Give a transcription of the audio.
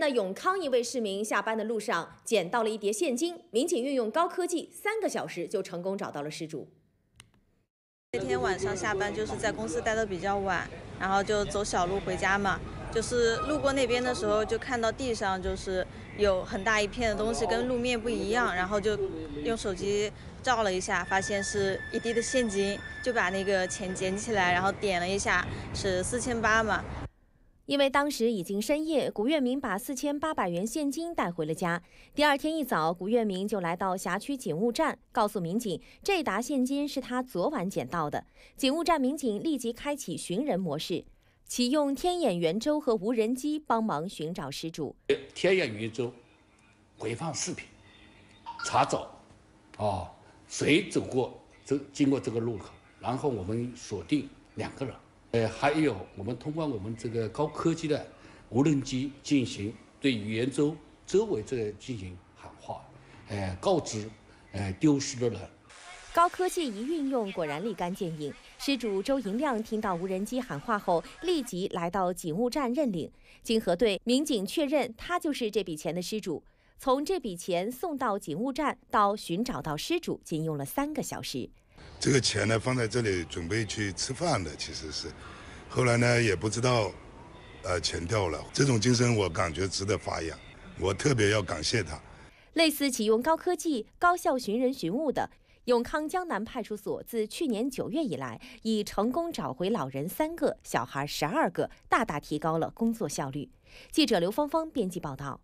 在永康，一位市民下班的路上捡到了一叠现金，民警运用高科技，三个小时就成功找到了失主。那天晚上下班就是在公司待的比较晚，然后就走小路回家嘛，就是路过那边的时候就看到地上就是有很大一片的东西跟路面不一样，然后就用手机照了一下，发现是一地的现金，就把那个钱捡起来，然后点了一下是四千八嘛。因为当时已经深夜，古月明把四千八百元现金带回了家。第二天一早，古月明就来到辖区警务站，告诉民警这沓现金是他昨晚捡到的。警务站民警立即开启寻人模式，启用天眼圆周和无人机帮忙寻找失主。天眼圆周，回放视频，查找，啊，谁走过这经过这个路口，然后我们锁定两个人。呃，还有我们通过我们这个高科技的无人机进行对圆周周围这个进行喊话，哎，告知，哎，丢失的人。高科技一运用，果然立竿见影。失主周银亮听到无人机喊话后，立即来到警务站认领。经核对，民警确认他就是这笔钱的失主。从这笔钱送到警务站到寻找到失主，仅用了三个小时。这个钱呢，放在这里准备去吃饭的，其实是，后来呢也不知道，呃，钱掉了。这种精神我感觉值得发扬，我特别要感谢他。类似启用高科技高效寻人寻物的，永康江南派出所自去年九月以来，已成功找回老人三个，小孩十二个，大大提高了工作效率。记者刘芳芳编辑报道。